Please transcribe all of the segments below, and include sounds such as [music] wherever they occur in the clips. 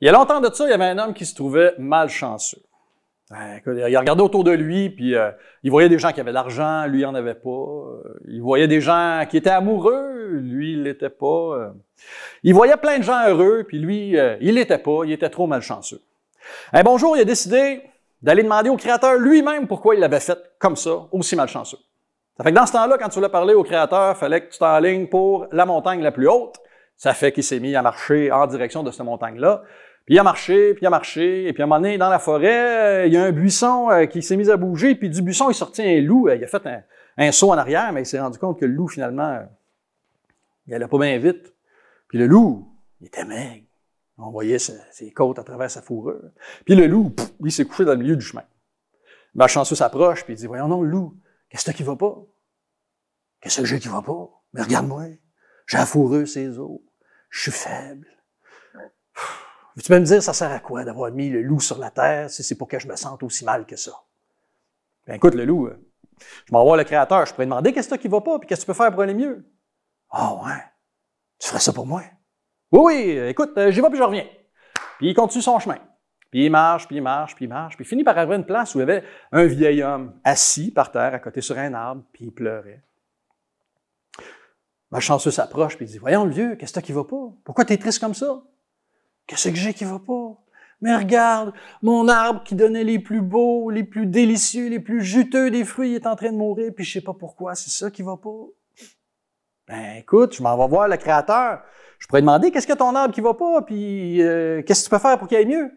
Il y a longtemps de ça, il y avait un homme qui se trouvait malchanceux. Ben, il regardait autour de lui, puis euh, il voyait des gens qui avaient de l'argent, lui, il n'en avait pas. Euh, il voyait des gens qui étaient amoureux, lui, il l'était pas. Euh, il voyait plein de gens heureux, puis lui, il l'était pas, il était trop malchanceux. Un bonjour, il a décidé d'aller demander au Créateur lui-même pourquoi il l'avait fait comme ça, aussi malchanceux. Ça fait que dans ce temps-là, quand tu voulais parler au Créateur, il fallait que tu t'enlignes pour la montagne la plus haute. Ça fait qu'il s'est mis à marcher en direction de cette montagne-là. Puis il a marché, puis il a marché, et puis à un moment donné, dans la forêt, il y a un buisson euh, qui s'est mis à bouger, puis du buisson, il sortit un loup. Euh, il a fait un, saut en arrière, mais il s'est rendu compte que le loup, finalement, euh, il allait pas bien vite. Puis le loup, il était maigre. On voyait ses, côtes à travers sa fourrure. Puis le loup, il s'est couché dans le milieu du chemin. Ma s'approche, puis il dit, voyons non, loup, qu'est-ce que qui va pas? Qu'est-ce que j'ai qui va pas? Mais regarde-moi, j'ai la fourrure ses os, je suis faible. Tu peux me dire, ça sert à quoi d'avoir mis le loup sur la terre si c'est pour que je me sente aussi mal que ça? Ben, écoute, le loup, euh, je m'envoie le Créateur, je pourrais demander qu'est-ce qui va pas, puis qu'est-ce que tu peux faire pour aller mieux? Ah oh, ouais, tu ferais ça pour moi? Oui, oui, euh, écoute, euh, j'y vais puis je reviens. Puis il continue son chemin. Puis il marche, puis il marche, puis il marche, puis il finit par avoir une place où il y avait un vieil homme assis par terre, à côté sur un arbre, puis il pleurait. Ma chanceux s'approche, puis dit Voyons, le vieux, qu'est-ce qui va pas? Pourquoi tu es triste comme ça? Qu'est-ce que j'ai qui va pas? Mais regarde, mon arbre qui donnait les plus beaux, les plus délicieux, les plus juteux des fruits, est en train de mourir, puis je sais pas pourquoi, c'est ça qui va pas. Ben écoute, je m'en vais voir le créateur. Je pourrais demander qu'est-ce que ton arbre qui va pas, puis euh, qu'est-ce que tu peux faire pour qu'il aille mieux?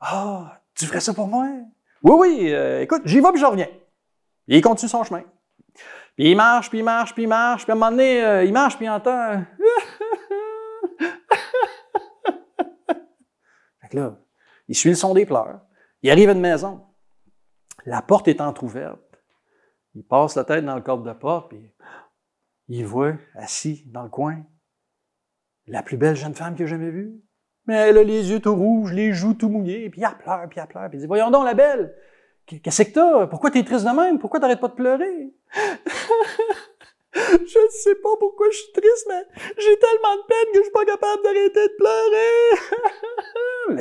Ah, tu ferais ça pour moi? Oui, oui, euh, écoute, j'y vais puis je reviens. Et il continue son chemin. Puis il marche, puis il marche, puis il marche, puis à un moment donné, euh, il marche, puis il entend. [laughs] il suit le son des pleurs. Il arrive à une maison. La porte est entr'ouverte. Il passe la tête dans le corps de porte, puis il voit, assis dans le coin, la plus belle jeune femme qu'il a jamais vue. Mais elle a les yeux tout rouges, les joues tout mouillées, puis elle pleure, puis elle pleure, puis il dit Voyons donc, la belle, qu'est-ce que t'as Pourquoi t'es triste de même Pourquoi t'arrêtes pas de pleurer [laughs] Je ne sais pas pourquoi je suis triste, mais j'ai tellement de peine que je suis pas capable d'arrêter de pleurer. [laughs]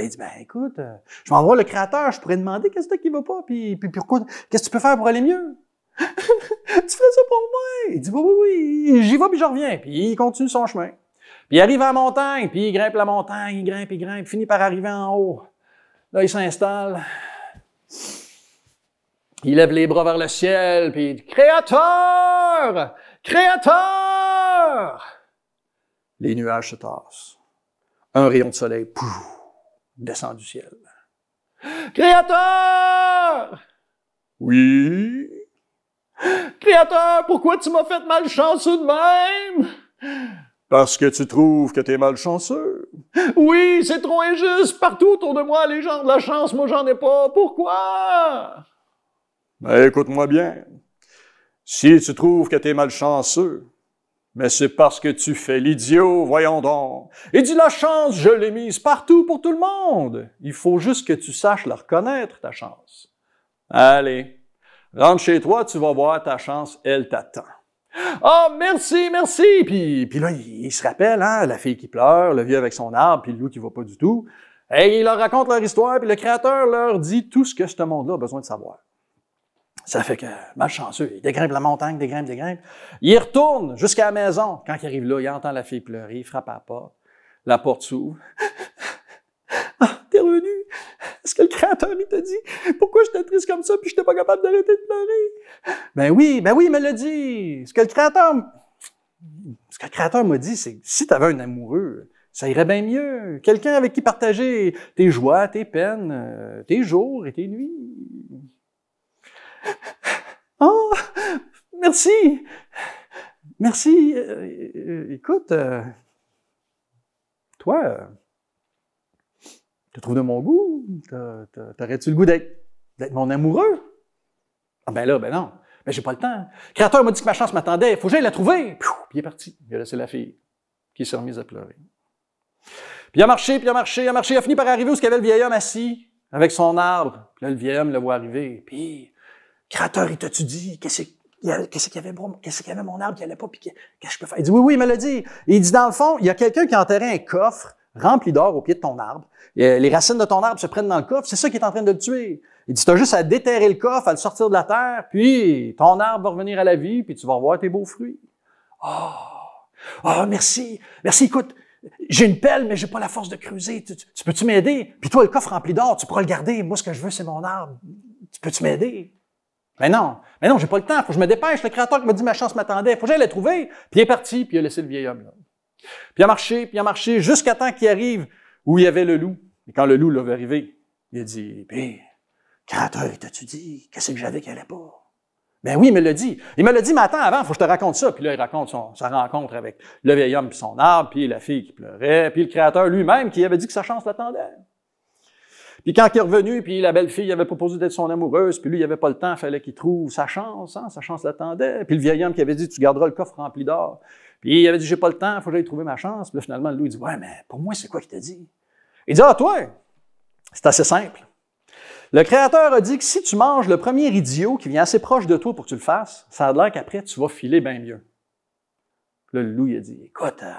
il dit, ben écoute, euh, je m'envoie le créateur, je pourrais demander qu'est-ce qui va pas, puis, puis, pourquoi qu'est-ce que tu peux faire pour aller mieux? [laughs] tu fais ça pour moi? Il dit, oui, oui, oui, j'y vais, puis je reviens. Puis il continue son chemin. Puis il arrive à la montagne, puis il grimpe la montagne, il grimpe, il grimpe, finit par arriver en haut. Là, il s'installe. Il lève les bras vers le ciel, puis il dit, Créateur! Créateur! Les nuages se tassent. Un rayon de soleil, pouf, descend du ciel. Créateur! Oui? Créateur, pourquoi tu m'as fait malchanceux de même? Parce que tu trouves que t'es malchanceux. Oui, c'est trop injuste. Partout autour de moi, les gens de la chance, moi j'en ai pas. Pourquoi? Mais ben, écoute-moi bien. Si tu trouves que t'es malchanceux, mais c'est parce que tu fais l'idiot, voyons donc. Et dis la chance, je l'ai mise partout pour tout le monde. Il faut juste que tu saches la reconnaître, ta chance. Allez, rentre chez toi, tu vas voir ta chance, elle t'attend. Ah, merci, merci! Puis, puis là, il, se rappelle, hein, la fille qui pleure, le vieux avec son arbre, puis le loup qui va pas du tout. Et il leur raconte leur histoire, puis le créateur leur dit tout ce que ce monde-là a besoin de savoir. Ça fait que, malchanceux, il dégrimpe la montagne, dégrimpe, dégrimpe. Il retourne jusqu'à la maison. Quand il arrive là, il entend la fille pleurer, il frappe à la porte. La porte s'ouvre. [laughs] Ah, t'es revenu. Est-ce que le créateur, il t'a dit pourquoi j'étais triste comme ça puis j'étais pas capable d'arrêter de pleurer? Ben oui, ben oui, il me l'a dit. Ce que le créateur, ce que le créateur m'a dit, c'est si t'avais un amoureux, ça irait bien mieux. Quelqu'un avec qui partager tes joies, tes peines, euh, tes jours et tes nuits. [laughs] Oh, merci, merci. Euh, écoute, euh, toi, euh, tu trouves de mon goût? T'aurais-tu le goût d'être mon amoureux? Ah ben là, ben non, ben j'ai pas le temps. Le créateur m'a dit que ma chance m'attendait, faut que j'aille la trouver. Puis il est parti, il a laissé la fille qui s'est remise à pleurer. Puis il a marché, puis il a marché, il a marché, il a fini par arriver où ce y le vieil homme assis avec son arbre. Puis là, le vieil homme le voit arriver. Puis Créateur, il t'a-tu dit? Qu'est-ce qu'il y avait qu'est-ce qu'il y avait mon arbre qui allait pas puis qu'est-ce que je peux faire il dit oui oui il me l'a dit il dit dans le fond il y a quelqu'un qui a enterré un coffre rempli d'or au pied de ton arbre euh, les racines de ton arbre se prennent dans le coffre c'est ça qui est en train de le tuer il dit t'as juste à déterrer le coffre à le sortir de la terre puis ton arbre va revenir à la vie puis tu vas voir tes beaux fruits oh oh merci merci écoute j'ai une pelle, mais j'ai pas la force de creuser. Tu, tu peux-tu m'aider? Puis toi, le coffre rempli d'or, tu pourras le garder. Moi, ce que je veux, c'est mon arbre. Tu peux-tu m'aider? Mais non, mais non, j'ai pas le temps, faut que je me dépêche. Le créateur qui m'a dit ma chance m'attendait, faut que j'aille la trouver. Puis il est parti, puis il a laissé le vieil homme là. Puis il a marché, puis il a marché jusqu'à temps qu'il arrive où il y avait le loup. Et quand le loup l'avait arrivé, il a dit Puis, ben, créateur, t'as-tu dit Qu'est-ce que j'avais qui allait pas Ben oui, il me l'a dit. Il me l'a dit, mais attends, avant, faut que je te raconte ça. Puis là, il raconte sa rencontre avec le vieil homme, puis son arbre, puis la fille qui pleurait, puis le créateur lui-même qui avait dit que sa chance l'attendait. Puis quand il est revenu, puis la belle-fille avait proposé d'être son amoureuse, puis lui, il avait pas le temps, il fallait qu'il trouve sa chance, hein, sa chance l'attendait. Puis le vieil homme qui avait dit, tu garderas le coffre rempli d'or. Puis il avait dit, j'ai pas le temps, faut que j'aille trouver ma chance. Puis là, finalement, lui, il dit, ouais, mais pour moi, c'est quoi qu'il t'a dit? Il dit, ah, toi, c'est assez simple. Le Créateur a dit que si tu manges le premier idiot qui vient assez proche de toi pour que tu le fasses, ça a l'air qu'après, tu vas filer bien mieux. le loup, il a dit, écoute, euh,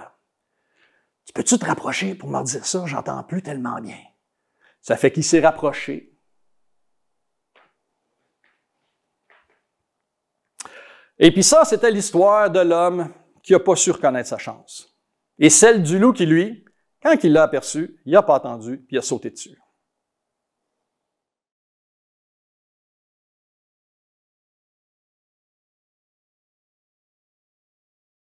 tu peux-tu te rapprocher pour me dire ça? J'entends plus tellement bien. Ça fait qu'il s'est rapproché. Et puis ça, c'était l'histoire de l'homme qui n'a pas su reconnaître sa chance. Et celle du loup qui, lui, quand il l'a aperçu, il n'a pas attendu, puis il a sauté dessus.